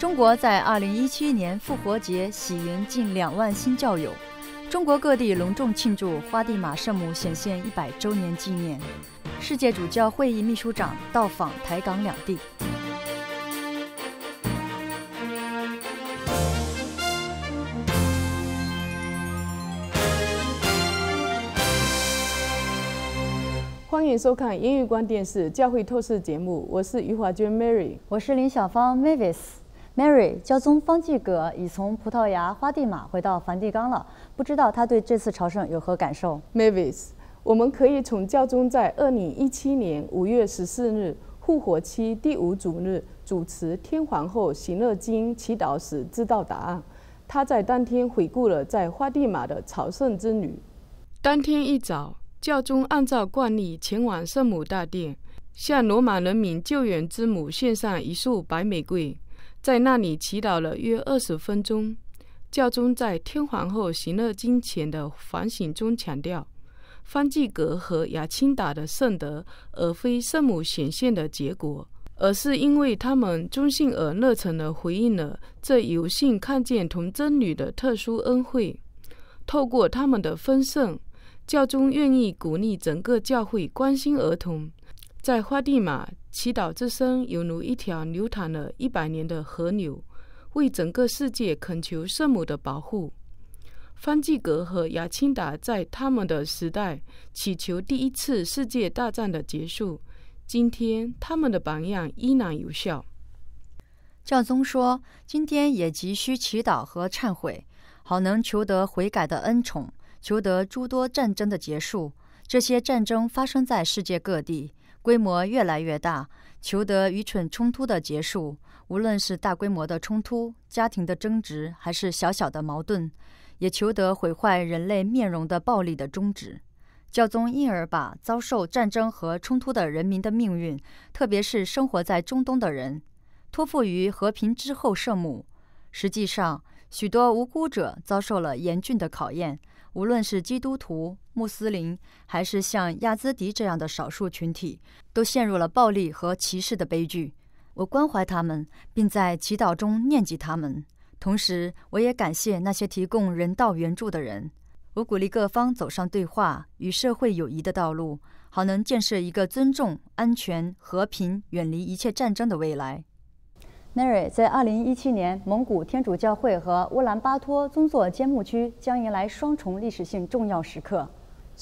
中国在二零一七年复活节喜迎近两万新教友。中国各地隆重庆祝花地玛圣母显现一百周年纪念。世界主教会议秘书长到访台港两地。欢迎收看英语观电视教会透视节目，我是余华娟 Mary，我是林小芳 Mavis。Mary，教宗方济各已从葡萄牙花地玛回到梵蒂冈了。不知道他对这次朝圣有何感受？Mavis，我们可以从教宗在2017年5月14日复活期第五主日主持天皇后行乐经祈祷时知道答案。他在当天回顾了在花地玛的朝圣之旅。当天一早，教宗按照惯例前往圣母大殿，向罗马人民救援之母献上一束白玫瑰。在那里祈祷了约二十分钟。教宗在天皇后行乐经前的反省中强调，方济格和亚钦达的圣德，而非圣母显现的结果，而是因为他们忠信而热诚地回应了这有幸看见童真女的特殊恩惠。透过他们的丰盛，教宗愿意鼓励整个教会关心儿童。在花地玛祈祷之声，犹如一条流淌了一百年的河流，为整个世界恳求圣母的保护。方济格和亚钦达在他们的时代祈求第一次世界大战的结束，今天他们的榜样依然有效。教宗说：“今天也急需祈祷和忏悔，好能求得悔改的恩宠，求得诸多战争的结束。这些战争发生在世界各地。”规模越来越大，求得愚蠢冲突的结束。无论是大规模的冲突、家庭的争执，还是小小的矛盾，也求得毁坏人类面容的暴力的终止。教宗因而把遭受战争和冲突的人民的命运，特别是生活在中东的人，托付于和平之后圣母。实际上，许多无辜者遭受了严峻的考验，无论是基督徒。穆斯林还是像亚兹迪这样的少数群体，都陷入了暴力和歧视的悲剧。我关怀他们，并在祈祷中念及他们。同时，我也感谢那些提供人道援助的人。我鼓励各方走上对话与社会友谊的道路，好能建设一个尊重、安全、和平、远离一切战争的未来。Mary，在二零一七年，蒙古天主教会和乌兰巴托宗座监牧区将迎来双重历史性重要时刻。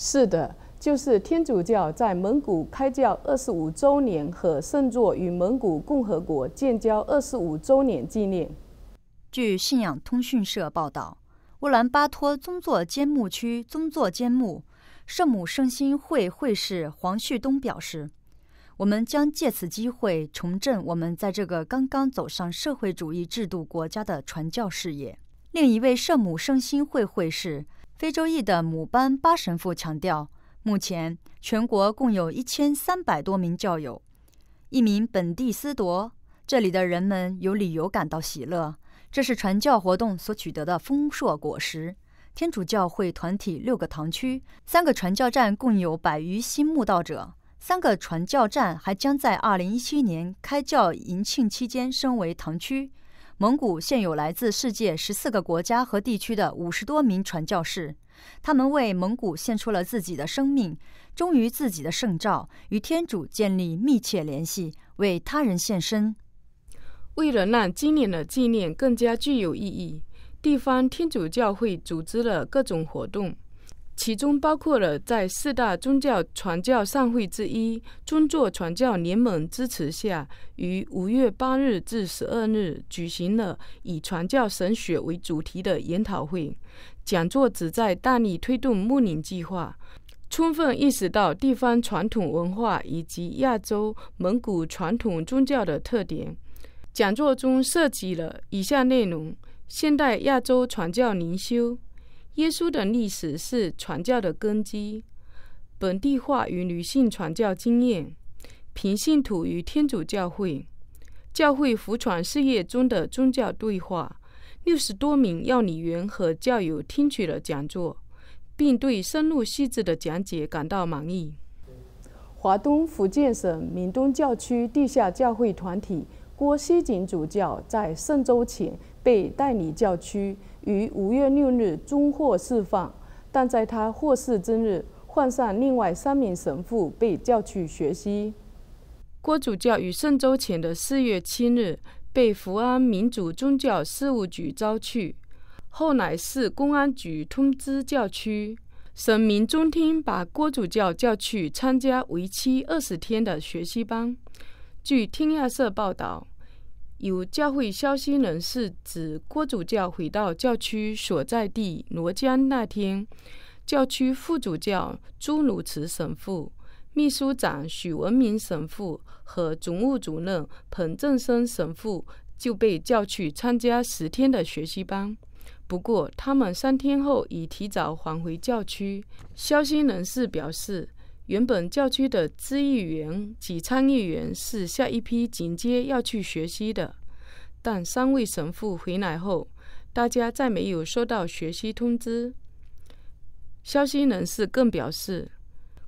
是的，就是天主教在蒙古开教二十五周年和圣座与蒙古共和国建交二十五周年纪念。据信仰通讯社报道，乌兰巴托宗座监牧区宗座监牧圣母圣心会会士黄旭东表示：“我们将借此机会重振我们在这个刚刚走上社会主义制度国家的传教事业。”另一位圣母圣心会会士。非洲裔的姆班巴神父强调，目前全国共有一千三百多名教友，一名本地斯铎。这里的人们有理由感到喜乐，这是传教活动所取得的丰硕果实。天主教会团体六个堂区，三个传教站共有百余新慕道者。三个传教站还将在二零一七年开教迎庆期间升为堂区。蒙古现有来自世界十四个国家和地区的五十多名传教士，他们为蒙古献出了自己的生命，忠于自己的圣召，与天主建立密切联系，为他人献身。为了让今年的纪念更加具有意义，地方天主教会组织了各种活动。其中包括了在四大宗教传教善会之一——中座传教联盟支持下，于五月八日至十二日举行了以传教神学为主题的研讨会。讲座旨在大力推动牧领计划，充分意识到地方传统文化以及亚洲蒙古传统宗教的特点。讲座中涉及了以下内容：现代亚洲传教灵修。耶稣的历史是传教的根基，本地化与女性传教经验，平信徒与天主教会，教会服传事业中的宗教对话。六十多名要理员和教友听取了讲座，并对深入细致的讲解感到满意。华东福建省闽东教区地下教会团体。郭西景主教在圣周前被代理教区于五月六日终获释放，但在他获释之日，换上另外三名神父被叫去学习。郭主教于圣周前的四月七日被福安民族宗教事务局招去，后来市公安局通知教区，省民中厅把郭主教叫去参加为期二十天的学习班。据天亚社报道。有教会消息人士指，郭主教回到教区所在地罗江那天，教区副主教朱鲁慈神父、秘书长许文明神父和总务主任彭正生神父就被叫去参加十天的学习班。不过，他们三天后已提早返回教区。消息人士表示。原本教区的咨议员及参议员是下一批紧接要去学习的，但三位神父回来后，大家再没有收到学习通知。消息人士更表示，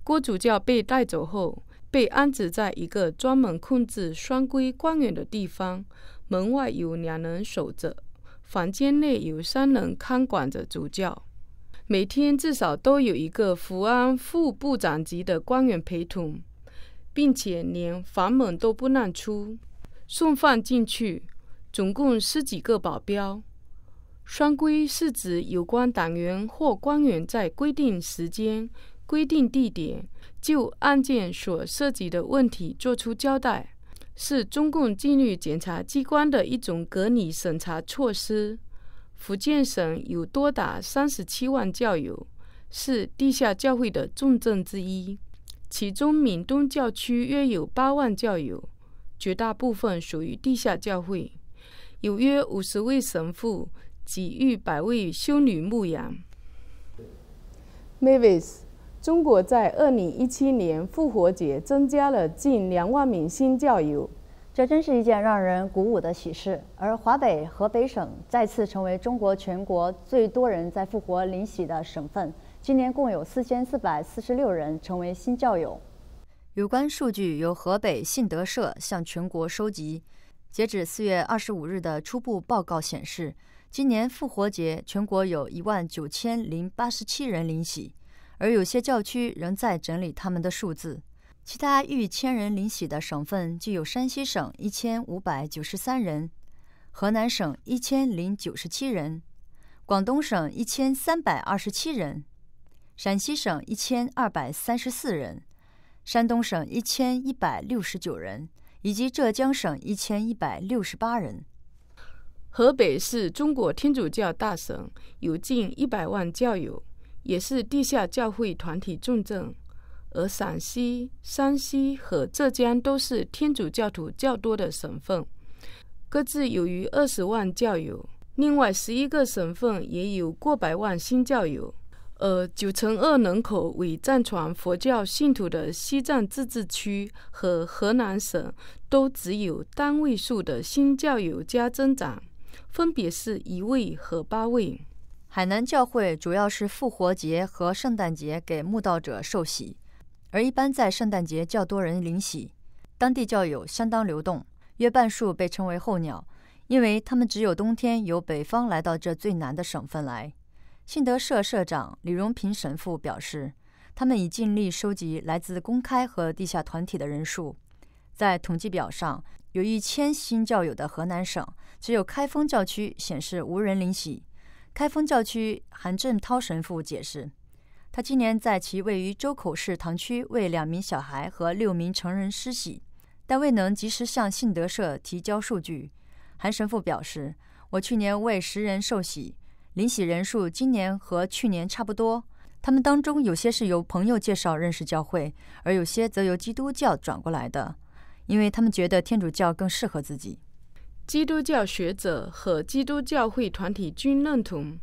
郭主教被带走后，被安置在一个专门控制双规官员的地方，门外有两人守着，房间内有三人看管着主教。每天至少都有一个福安副部长级的官员陪同，并且连房门都不让出，送饭进去，总共十几个保镖。双规是指有关党员或官员在规定时间、规定地点，就案件所涉及的问题作出交代，是中共纪律检查机关的一种隔离审查措施。福建省有多达三十七万教友，是地下教会的重镇之一。其中闽东教区约有八万教友，绝大部分属于地下教会，有约五十位神父及逾百位修女牧羊。Mavis，中国在二零一七年复活节增加了近两万名新教友。这真是一件让人鼓舞的喜事。而华北河北省再次成为中国全国最多人在复活领喜的省份。今年共有四千四百四十六人成为新教友。有关数据由河北信德社向全国收集。截止四月二十五日的初步报告显示，今年复活节全国有一万九千零八十七人领喜，而有些教区仍在整理他们的数字。其他逾千人领洗的省份，就有山西省一千五百九十三人，河南省一千零九十七人，广东省一千三百二十七人，陕西省一千二百三十四人，山东省一千一百六十九人，以及浙江省一千一百六十八人。河北是中国天主教大省，有近一百万教友，也是地下教会团体重镇。而陕西、山西和浙江都是天主教徒较多的省份，各自有逾二十万教友。另外，十一个省份也有过百万新教友。而九成二人口为藏传佛教信徒的西藏自治区和河南省，都只有单位数的新教友加增长，分别是一位和八位。海南教会主要是复活节和圣诞节给慕道者受洗。而一般在圣诞节较多人领洗，当地教友相当流动，约半数被称为候鸟，因为他们只有冬天由北方来到这最南的省份来。信德社社长李荣平神父表示，他们已尽力收集来自公开和地下团体的人数，在统计表上有一千新教友的河南省，只有开封教区显示无人领洗。开封教区韩振涛神父解释。他今年在其位于周口市唐区为两名小孩和六名成人施洗，但未能及时向信德社提交数据。韩神父表示：“我去年为十人受洗，领洗人数今年和去年差不多。他们当中有些是由朋友介绍认识教会，而有些则由基督教转过来的，因为他们觉得天主教更适合自己。”基督教学者和基督教会团体均认同。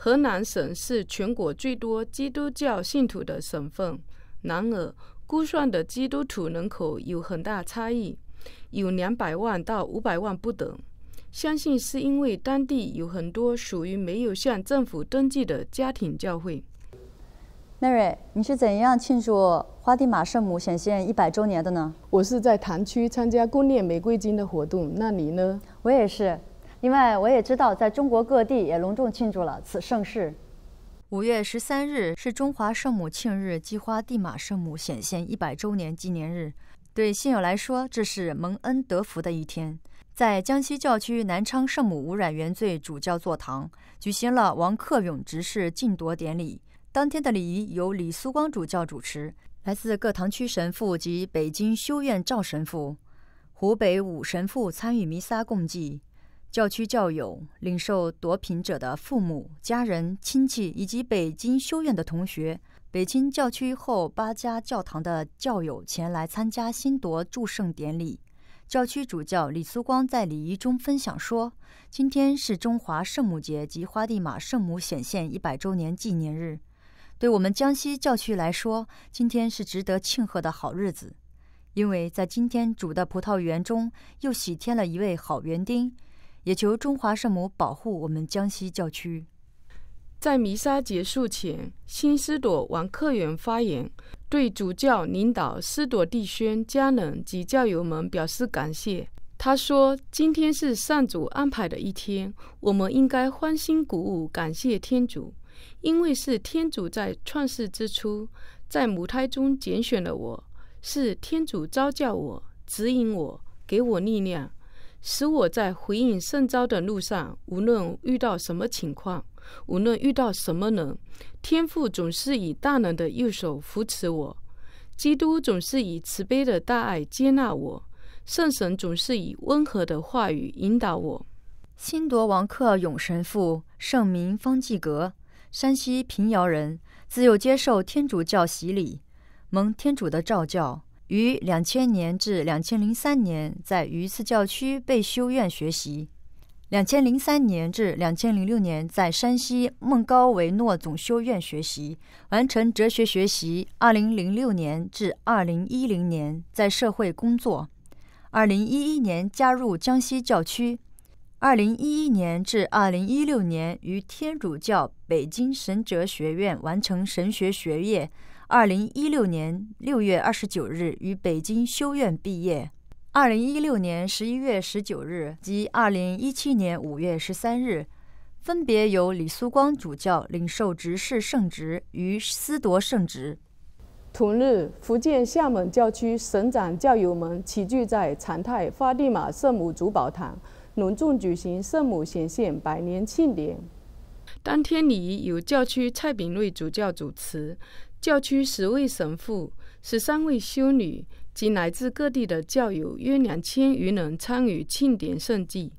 河南省是全国最多基督教信徒的省份，然而估算的基督徒人口有很大差异，有两百万到五百万不等。相信是因为当地有很多属于没有向政府登记的家庭教会。Mary，你是怎样庆祝花地玛圣母显现一百周年的呢？我是在唐区参加供念玫瑰金的活动。那你呢？我也是。另外，我也知道，在中国各地也隆重庆祝了此盛事。五月十三日是中华圣母庆日，即花地玛圣母显现一百周年纪念日。对信友来说，这是蒙恩得福的一天。在江西教区南昌圣母无染原罪主教座堂，举行了王克勇执事晋铎典礼。当天的礼仪由李苏光主教主持，来自各堂区神父及北京修院赵神父、湖北武神父参与弥撒共祭。教区教友、领受夺品者的父母、家人、亲戚以及北京修院的同学、北京教区后八家教堂的教友前来参加新夺祝圣典礼。教区主教李苏光在礼仪中分享说：“今天是中华圣母节及花地玛圣母显现一百周年纪念日，对我们江西教区来说，今天是值得庆贺的好日子，因为在今天主的葡萄园中又喜添了一位好园丁。”也求中华圣母保护我们江西教区。在弥撒结束前，新思铎王克元发言，对主教领导斯铎弟宣家人及教友们表示感谢。他说：“今天是上主安排的一天，我们应该欢欣鼓舞，感谢天主，因为是天主在创世之初，在母胎中拣选了我，是天主召教我，指引我，给我力量。”使我在回应圣招的路上，无论遇到什么情况，无论遇到什么人，天父总是以大能的右手扶持我，基督总是以慈悲的大爱接纳我，圣神总是以温和的话语引导我。新夺王克永神父，圣名方济格，山西平遥人，自幼接受天主教洗礼，蒙天主的召教。于两千年至两千零三年在榆次教区被修院学习，两千零三年至两千零六年在山西孟高维诺总修院学习，完成哲学学习。二零零六年至二零一零年在社会工作，二零一一年加入江西教区，二零一一年至二零一六年于天主教北京神哲学院完成神学学业。二零一六年六月二十九日于北京修院毕业。二零一六年十一月十九日及二零一七年五月十三日，分别由李苏光主教领受执事圣职与司铎圣职。同日，福建厦门教区省长教友们齐聚在长泰发地玛圣母主保堂，隆重举行圣母显现百年庆典。当天礼仪由教区蔡炳瑞主教主持。教区十位神父、十三位修女及来自各地的教友约两千余人参与庆典圣祭。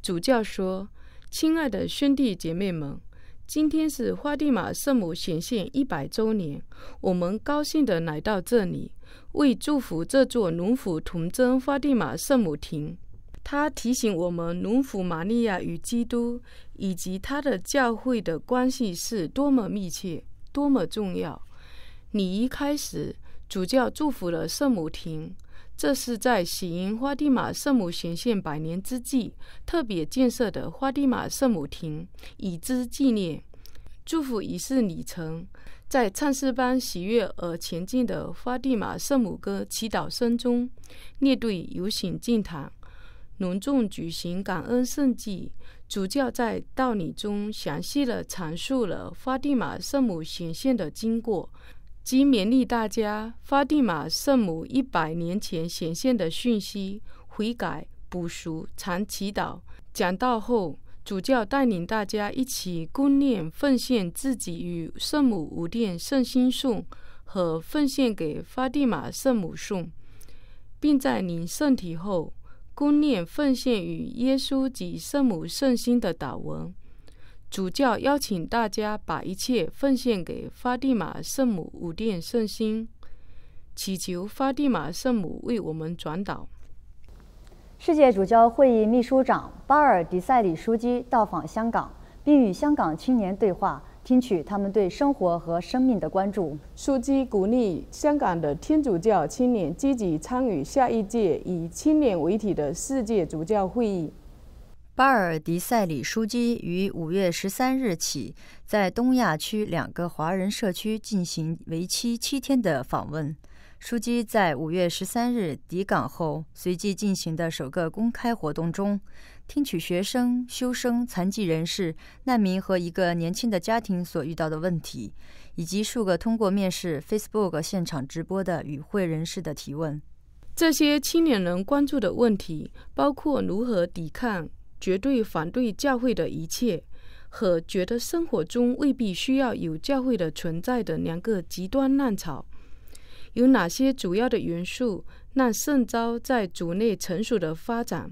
主教说：“亲爱的兄弟姐妹们，今天是花地玛圣母显现一百周年，我们高兴地来到这里，为祝福这座农夫童真花地玛圣母亭。他提醒我们，农夫玛利亚与基督以及他的教会的关系是多么密切，多么重要。”礼仪开始，主教祝福了圣母亭。这是在喜迎花地玛圣母显现百年之际特别建设的花地玛圣母亭，以之纪念。祝福仪式礼成，在唱诗班喜悦而前进的花地玛圣母歌祈祷声中，列队游行进堂，隆重举行感恩圣祭。主教在道礼中详细地阐述了花地玛圣母显现的经过。即勉励大家，发蒂玛圣母一百年前显现的讯息，悔改、补赎、常祈祷。讲道后，主教带领大家一起共念奉献自己与圣母无殿圣心颂和奉献给发蒂玛圣母颂，并在领圣体后，供念奉献与耶稣及圣母圣心的祷文。主教邀请大家把一切奉献给法蒂玛圣母五殿圣心，祈求法蒂玛圣母为我们转导。世界主教会议秘书长巴尔迪塞里书记到访香港，并与香港青年对话，听取他们对生活和生命的关注。书记鼓励香港的天主教青年积极参与下一届以青年为体的世界主教会议。巴尔迪塞里枢机于5月13日起在东亚区两个华人社区进行为期七天的访问。枢机在5月13日抵港后，随即进行的首个公开活动中，听取学生、修生、残疾人士、难民和一个年轻的家庭所遇到的问题，以及数个通过面试 Facebook 现场直播的与会人士的提问。这些青年人关注的问题包括如何抵抗。绝对反对教会的一切，和觉得生活中未必需要有教会的存在的两个极端浪潮，有哪些主要的元素让圣召在主内成熟的发展？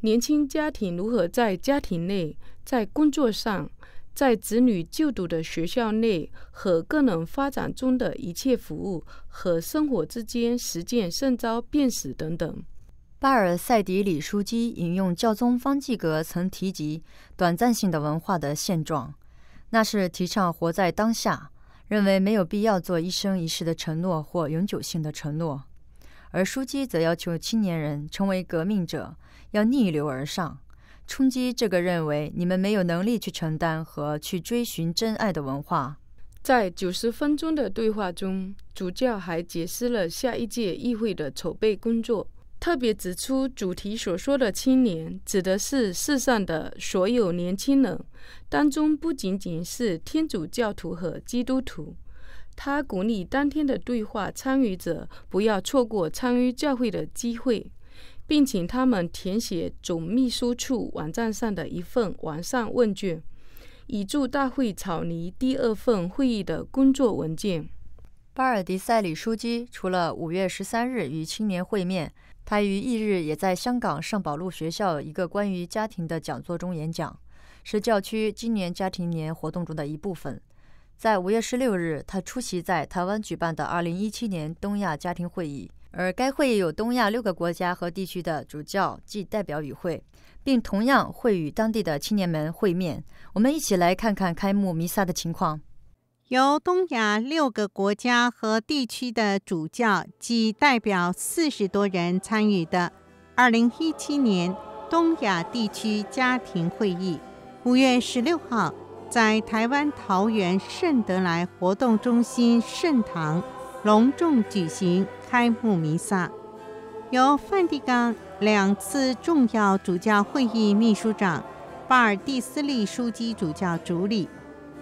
年轻家庭如何在家庭内、在工作上、在子女就读的学校内和个人发展中的一切服务和生活之间实践圣召辨识等等？巴尔塞迪里枢机引用教宗方济各曾提及短暂性的文化的现状，那是提倡活在当下，认为没有必要做一生一世的承诺或永久性的承诺。而书籍则要求青年人成为革命者，要逆流而上，冲击这个认为你们没有能力去承担和去追寻真爱的文化。在九十分钟的对话中，主教还解释了下一届议会的筹备工作。特别指出，主题所说的“青年”指的是世上的所有年轻人，当中不仅仅是天主教徒和基督徒。他鼓励当天的对话参与者不要错过参与教会的机会，并请他们填写总秘书处网站上的一份网上问卷，以助大会草拟第二份会议的工作文件。巴尔迪塞里书记除了5月13日与青年会面。他于翌日也在香港圣保禄学校一个关于家庭的讲座中演讲，是教区今年家庭年活动中的一部分。在五月十六日，他出席在台湾举办的二零一七年东亚家庭会议，而该会议有东亚六个国家和地区的主教及代表与会，并同样会与当地的青年们会面。我们一起来看看开幕弥撒的情况。由东亚六个国家和地区的主教及代表四十多人参与的二零一七年东亚地区家庭会议，五月十六号在台湾桃园圣德莱活动中心圣堂隆重举行开幕弥撒，由梵蒂冈两次重要主教会议秘书长巴尔蒂斯利枢机主教主理。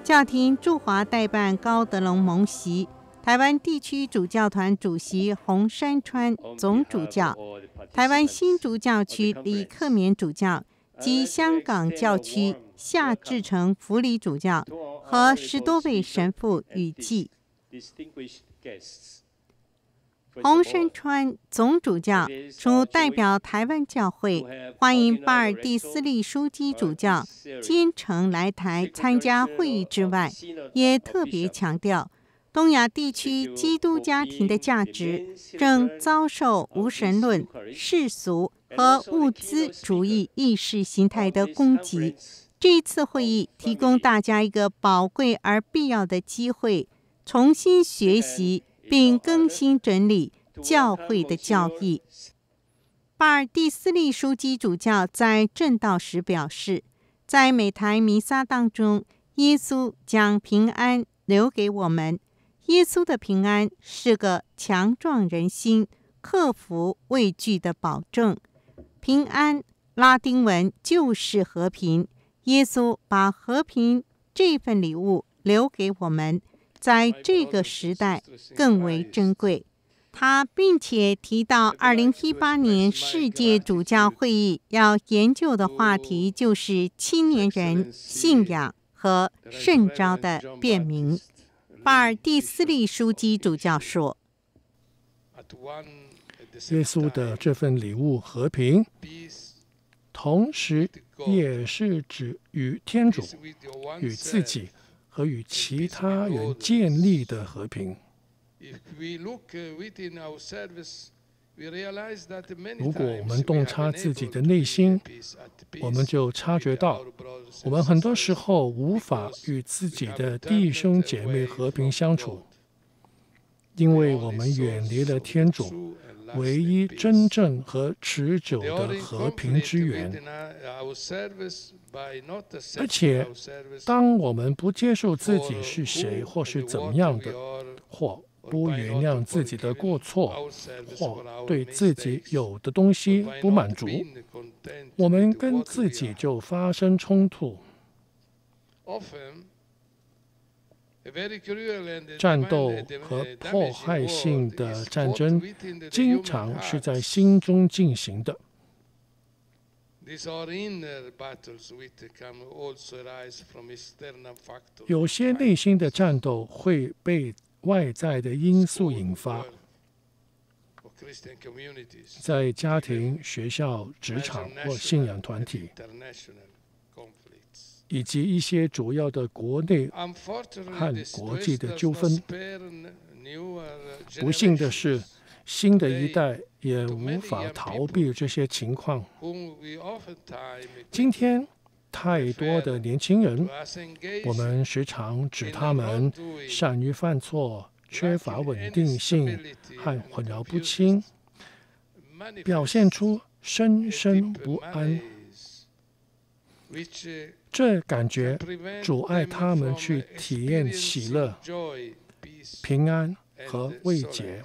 教廷驻华代办高德龙、蒙席，台湾地区主教团主席洪山川总主教，台湾新竹教区李克勉主教及香港教区夏志诚福理主教和十多位神父与祭。洪申川总主教除代表台湾教会欢迎巴尔蒂斯利枢机主教兼诚来台参加会议之外，也特别强调，东亚地区基督家庭的价值正遭受无神论、世俗和物资主义意识形态的攻击。这一次会议提供大家一个宝贵而必要的机会，重新学习。并更新整理教会的教义。巴尔蒂斯利书记主教在正道时表示，在每台弥撒当中，耶稣将平安留给我们。耶稣的平安是个强壮人心、克服畏惧的保证。平安，拉丁文就是和平。耶稣把和平这份礼物留给我们。在这个时代更为珍贵。他并且提到，二零一八年世界主教会议要研究的话题就是青年人信仰和圣召的辨明。巴尔蒂斯利书记主教说：“耶稣的这份礼物和平，同时也是指与天主与自己。”和与其他人建立的和平。如果我们洞察自己的内心，我们就察觉到，我们很多时候无法与自己的弟兄姐妹和平相处，因为我们远离了天主。唯一真正和持久的和平之源。而且，当我们不接受自己是谁或是怎么样的，或不原谅自己的过错，或对自己有的东西不满足，我们跟自己就发生冲突。战斗和迫害性的战争，经常是在心中进行的。有些内心的战斗会被外在的因素引发，在家庭、学校、职场或信仰团体。以及一些主要的国内和国际的纠纷。不幸的是，新的一代也无法逃避这些情况。今天，太多的年轻人，我们时常指他们善于犯错、缺乏稳定性和混淆不清，表现出深深不安。这感觉阻碍他们去体验喜乐、平安和慰藉。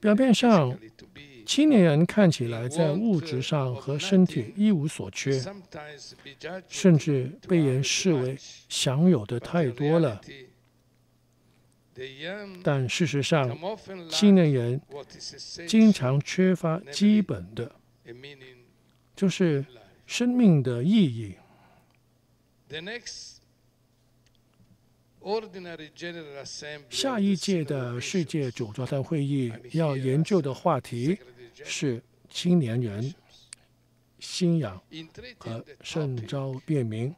表面上，青年人看起来在物质上和身体一无所缺，甚至被人视为享有的太多了。但事实上，青年人经常缺乏基本的，就是生命的意义。下一届的世界主抓单会议要研究的话题是青年人、信仰和圣召辨明。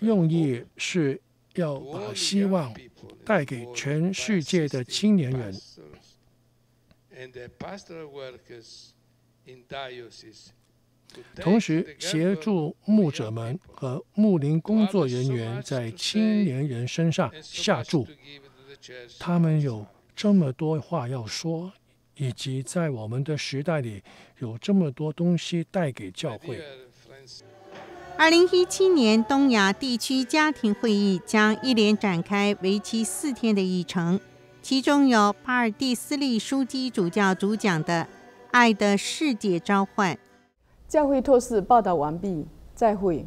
用意是要把希望带给全世界的青年人，同时协助牧者们和牧灵工作人员在青年人身上下注。他们有这么多话要说。以及在我们的时代里，有这么多东西带给教会。二零一七年东亚地区家庭会议将一连展开为期四天的议程，其中有帕尔蒂斯利书记主教主讲的《爱的世界召唤》。教会透视报道完毕，再会。